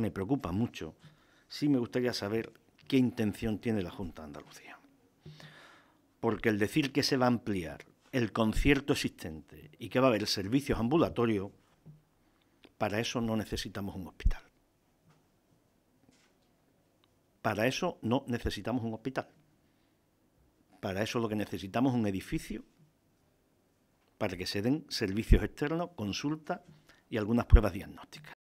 me preocupa mucho, sí me gustaría saber qué intención tiene la Junta de Andalucía. Porque el decir que se va a ampliar el concierto existente y que va a haber servicios ambulatorios, para eso no necesitamos un hospital. Para eso no necesitamos un hospital. Para eso lo que necesitamos es un edificio para que se den servicios externos, consultas y algunas pruebas diagnósticas.